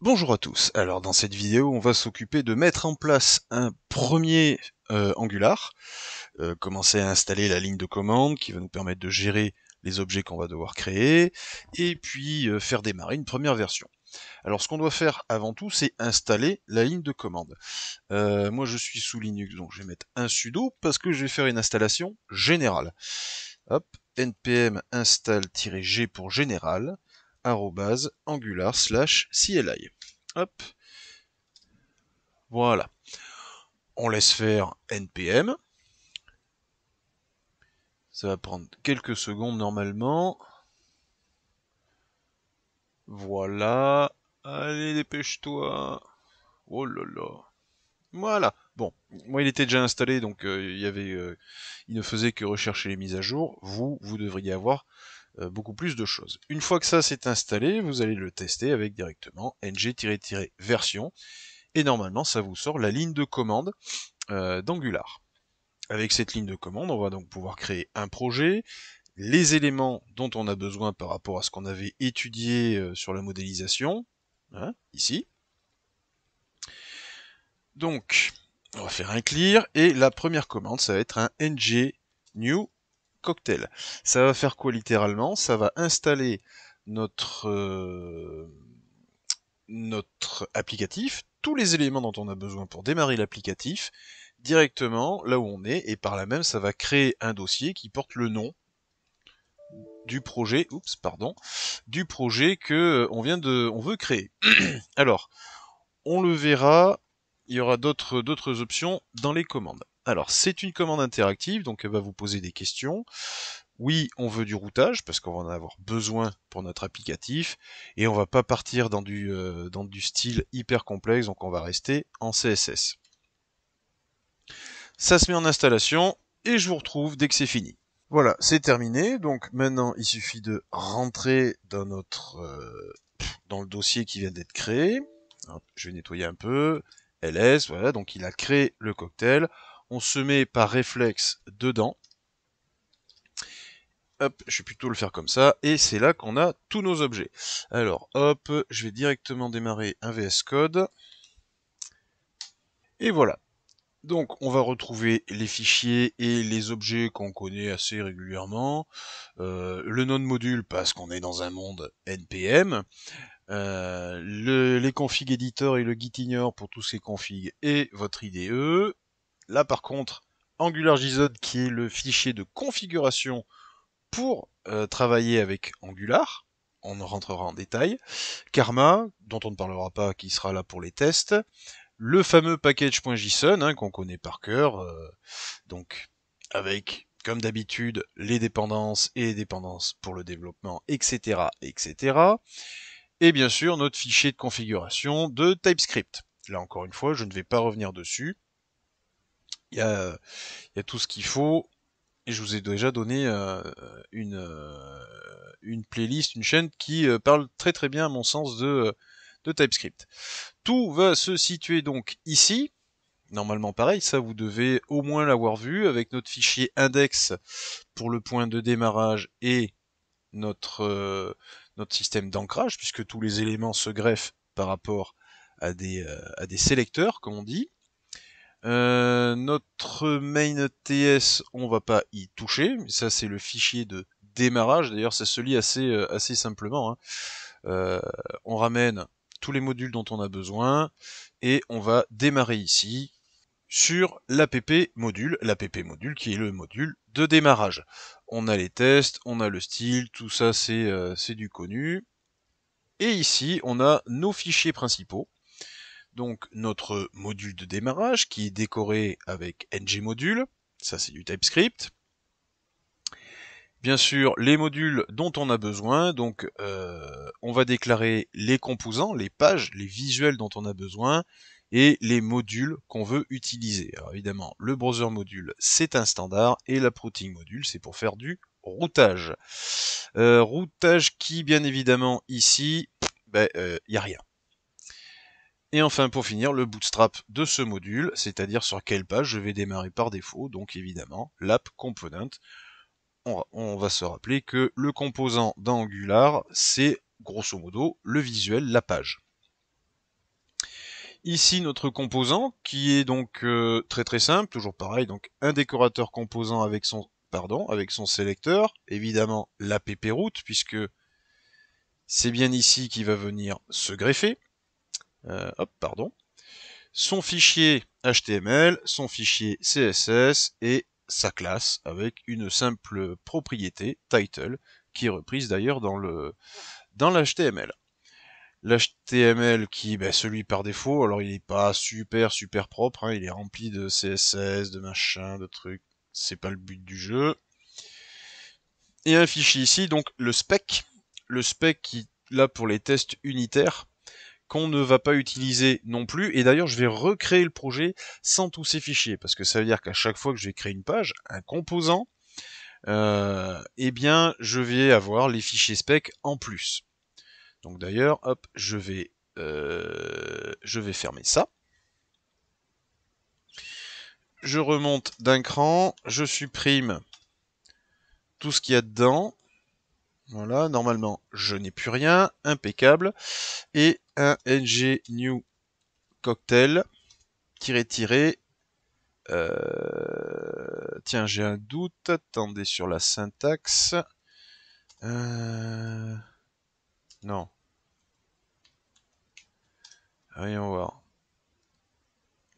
Bonjour à tous, alors dans cette vidéo on va s'occuper de mettre en place un premier euh, Angular, euh, commencer à installer la ligne de commande qui va nous permettre de gérer les objets qu'on va devoir créer, et puis euh, faire démarrer une première version. Alors ce qu'on doit faire avant tout c'est installer la ligne de commande. moi je suis sous Linux donc je vais mettre un sudo parce que je vais faire une installation générale. Hop, npm install-g pour général, angular slash CLI. Hop. Voilà. On laisse faire npm. Ça va prendre quelques secondes normalement. Voilà. Allez, dépêche-toi. Oh là là. Voilà. Bon, moi il était déjà installé, donc euh, euh, il ne faisait que rechercher les mises à jour. Vous, vous devriez avoir euh, beaucoup plus de choses. Une fois que ça s'est installé, vous allez le tester avec directement ng-version et normalement ça vous sort la ligne de commande d'Angular. Avec cette ligne de commande, on va donc pouvoir créer un projet, les éléments dont on a besoin par rapport à ce qu'on avait étudié sur la modélisation, hein, ici, donc, on va faire un clear, et la première commande, ça va être un ng new cocktail. Ça va faire quoi littéralement Ça va installer notre, euh, notre applicatif, tous les éléments dont on a besoin pour démarrer l'applicatif, directement là où on est, et par là même, ça va créer un dossier qui porte le nom du projet, oups, pardon, du projet que euh, on vient de, on veut créer. Alors, on le verra il y aura d'autres options dans les commandes. Alors, c'est une commande interactive, donc elle va vous poser des questions. Oui, on veut du routage parce qu'on va en avoir besoin pour notre applicatif et on va pas partir dans du, euh, style hyper complexe, donc on va rester en CSS. Ça se met en installation et je vous retrouve dès que c'est fini. Voilà, c'est terminé. Donc maintenant, il suffit de rentrer dans notre euh, dans le dossier qui vient d'être créé. je vais nettoyer un peu. LS, voilà, donc il a créé le cocktail. On se met par réflexe dedans. Hop, je vais plutôt le faire comme ça, et c'est là qu'on a tous nos objets. Alors, hop, je vais directement démarrer un VS Code. Et voilà. Donc, on va retrouver les fichiers et les objets qu'on connaît assez régulièrement. Euh, le nom de module, parce qu'on est dans un monde NPM. Euh, le, les config éditeurs et le gitignore pour tous ces configs et votre IDE. Là par contre, AngularJSON qui est le fichier de configuration pour euh, travailler avec Angular. On rentrera en détail. Karma, dont on ne parlera pas, qui sera là pour les tests. Le fameux package.json hein, qu'on connaît par cœur. Euh, donc avec comme d'habitude, les dépendances et les dépendances pour le développement, etc., etc et bien sûr notre fichier de configuration de TypeScript. Là encore une fois, je ne vais pas revenir dessus. Il y a, tout ce qu'il faut. Et je vous ai déjà donné euh, une, euh, une playlist, une chaîne qui euh, parle très très bien à mon sens de, de TypeScript. Tout va se situer donc ici. Normalement pareil, ça vous devez au moins l'avoir vu avec notre fichier index pour le point de démarrage et notre, notre système d'ancrage, puisque tous les éléments se greffent par rapport à des, euh, sélecteurs, comme on dit. Euh, notre main TS, on va pas y toucher. Ça, c'est le fichier de démarrage. D'ailleurs, ça se lit assez, euh, assez simplement. Hein. on ramène tous les modules dont on a besoin et on va démarrer ici sur l'app module, l'app module qui est le module de démarrage on a les tests, on a le style, tout ça euh, c'est du connu. Et ici, on a nos fichiers principaux. Donc notre module de démarrage qui est décoré avec ngModule, ça c'est du TypeScript. Bien sûr, les modules dont on a besoin, donc euh, on va déclarer les composants, les pages, les visuels dont on a besoin, et les modules qu'on veut utiliser. Alors évidemment, le browser module, c'est un standard, et la routing module, c'est pour faire du routage. Euh, routage qui, bien évidemment, ici, il ben, n'y euh, a rien. Et enfin, pour finir, le bootstrap de ce module, c'est-à-dire sur quelle page je vais démarrer par défaut, donc évidemment, l'app component. On, on va se rappeler que le composant d'Angular, c'est grosso modo le visuel, la page. Ici, notre composant, qui est donc euh, très très simple, toujours pareil, donc un décorateur composant avec son pardon, avec son sélecteur, évidemment l'app route, puisque c'est bien ici qui va venir se greffer. Euh, hop, pardon. Son fichier HTML, son fichier CSS et sa classe avec une simple propriété title qui est reprise d'ailleurs dans le dans l'HTML l'HTML qui ben, celui par défaut. Alors il est pas super super propre, hein, il est rempli de CSS, de machin, de trucs. C'est pas le but du jeu. Et un fichier ici, donc le spec, le spec qui là pour les tests unitaires qu'on ne va pas utiliser non plus. Et d'ailleurs, je vais recréer le projet sans tous ces fichiers, parce que ça veut dire qu'à chaque fois que je vais créer une page, un composant, euh, eh bien, je vais avoir les fichiers spec en plus. Donc d'ailleurs, hop, je vais, euh, je vais fermer ça. Je remonte d'un cran, je supprime tout ce qu'il y a dedans. Voilà, normalement, je n'ai plus rien, impeccable. Et un ng new cocktail, tiré, tiré. Euh, tiens, j'ai un doute, attendez sur la syntaxe. Euh, non. Voyons voir.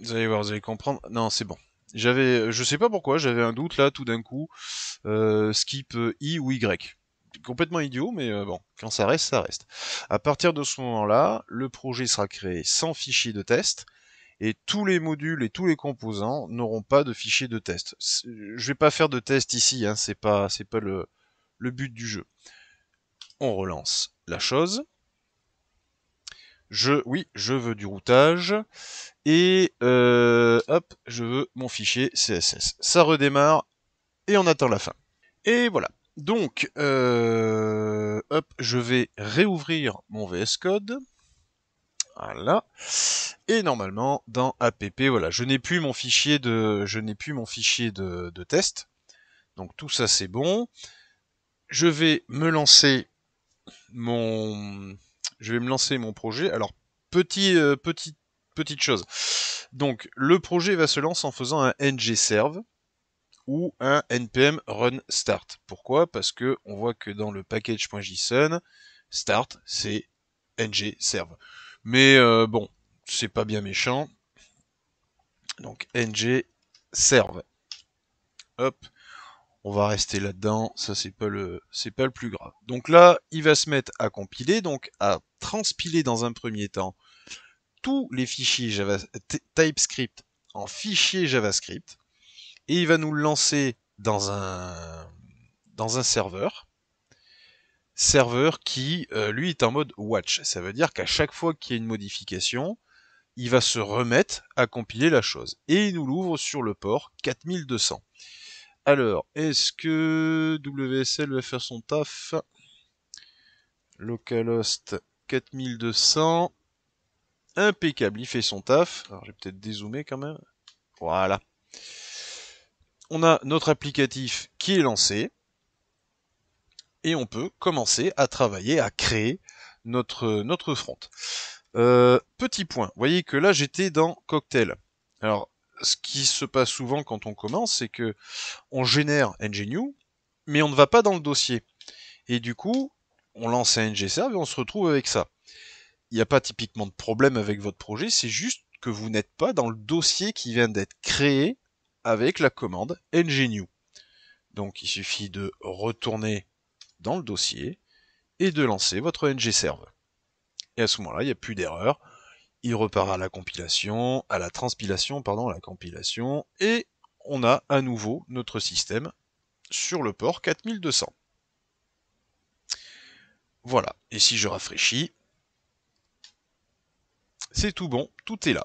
Vous allez voir, vous allez comprendre. Non, c'est bon. J'avais, je sais pas pourquoi, j'avais un doute là tout d'un coup. Euh, skip euh, I ou Y. Complètement idiot, mais euh, bon, quand ça reste, ça reste. À partir de ce moment-là, le projet sera créé sans fichier de test et tous les modules et tous les composants n'auront pas de fichier de test. Je vais pas faire de test ici, hein, c'est pas, c'est pas le but du jeu. On relance la chose. Je, oui, je veux du routage. Et euh, hop, je veux mon fichier CSS. Ça redémarre et on attend la fin. Et voilà. Donc, euh, hop, je vais réouvrir mon VS Code. Voilà. Et normalement, dans app, voilà, je n'ai plus mon fichier de, je n'ai plus mon fichier de test. Donc tout ça c'est bon. Je vais me lancer mon je vais me lancer mon projet. Alors, petite, euh, petite, petite chose. Donc, le projet va se lancer en faisant un ng-serve ou un npm run start. Pourquoi Parce que on voit que dans le package.json, start c'est ng-serve. Mais euh, bon, c'est pas bien méchant. Donc ng-serve. Hop on va rester là-dedans, ça c'est pas le c'est pas le plus grave. Donc là, il va se mettre à compiler, donc à transpiler dans un premier temps tous les fichiers TypeScript en fichiers JavaScript et il va nous le lancer dans un, dans un serveur. Serveur qui, euh, lui, est en mode watch. Ça veut dire qu'à chaque fois qu'il y a une modification, il va se remettre à compiler la chose. Et il nous l'ouvre sur le port 4200. Alors, est-ce que WSL va faire son taf Localhost 4200. Impeccable, il fait son taf. Alors j'ai peut-être dézoomé quand même. Voilà. On a notre applicatif qui est lancé. Et on peut commencer à travailler, à créer notre, notre front. Euh, petit point, vous voyez que là j'étais dans cocktail. Alors ce qui se passe souvent quand on commence, c'est que on génère New, mais on ne va pas dans le dossier. Et du coup, on lance un ng-serve et on se retrouve avec ça. Il n'y a pas typiquement de problème avec votre projet, c'est juste que vous n'êtes pas dans le dossier qui vient d'être créé avec la commande ng-new. Donc il suffit de retourner dans le dossier et de lancer votre ng-serve. Et à ce moment-là, il n'y a plus d'erreur. Il repart à la compilation, à la transpilation, pardon, à la compilation, et on a à nouveau notre système sur le port 4200. Voilà, et si je rafraîchis, c'est tout bon, tout est là.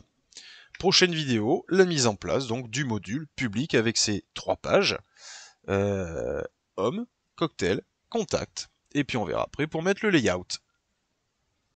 Prochaine vidéo, la mise en place donc du module public avec ses trois pages. Euh, homme, cocktail, contact. Et puis on verra après pour mettre le layout.